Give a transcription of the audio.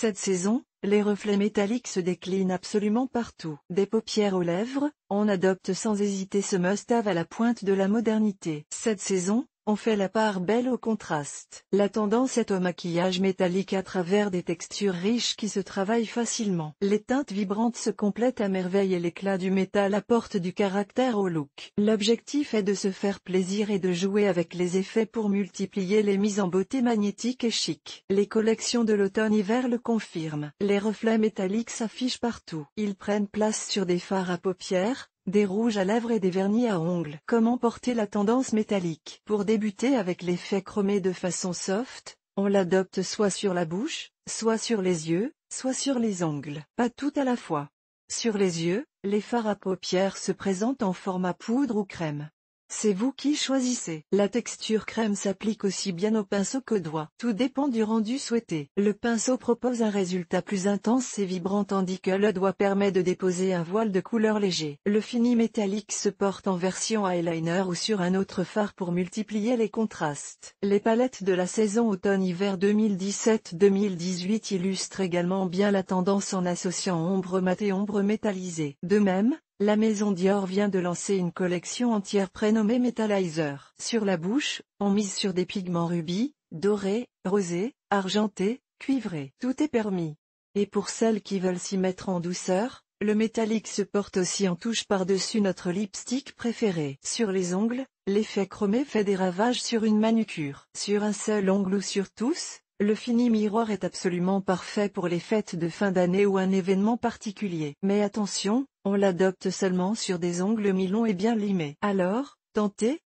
Cette saison, les reflets métalliques se déclinent absolument partout. Des paupières aux lèvres, on adopte sans hésiter ce must-have à la pointe de la modernité. Cette saison, on fait la part belle au contraste. La tendance est au maquillage métallique à travers des textures riches qui se travaillent facilement. Les teintes vibrantes se complètent à merveille et l'éclat du métal apporte du caractère au look. L'objectif est de se faire plaisir et de jouer avec les effets pour multiplier les mises en beauté magnétiques et chic. Les collections de l'automne-hiver le confirment. Les reflets métalliques s'affichent partout. Ils prennent place sur des phares à paupières, des rouges à lèvres et des vernis à ongles. Comment porter la tendance métallique Pour débuter avec l'effet chromé de façon soft, on l'adopte soit sur la bouche, soit sur les yeux, soit sur les ongles. Pas tout à la fois. Sur les yeux, les fards à paupières se présentent en format poudre ou crème. C'est vous qui choisissez. La texture crème s'applique aussi bien au pinceau qu'au doigt. Tout dépend du rendu souhaité. Le pinceau propose un résultat plus intense et vibrant tandis que le doigt permet de déposer un voile de couleur léger. Le fini métallique se porte en version eyeliner ou sur un autre phare pour multiplier les contrastes. Les palettes de la saison automne-hiver 2017-2018 illustrent également bien la tendance en associant ombre mat et ombre métallisée. De même, la maison Dior vient de lancer une collection entière prénommée Metalizer. Sur la bouche, on mise sur des pigments rubis, dorés, rosés, argentés, cuivrés. Tout est permis. Et pour celles qui veulent s'y mettre en douceur, le métallique se porte aussi en touche par-dessus notre lipstick préféré. Sur les ongles, l'effet chromé fait des ravages sur une manucure. Sur un seul ongle ou sur tous, le fini miroir est absolument parfait pour les fêtes de fin d'année ou un événement particulier. Mais attention, on l'adopte seulement sur des ongles mi-longs et bien limés. Alors, tentez,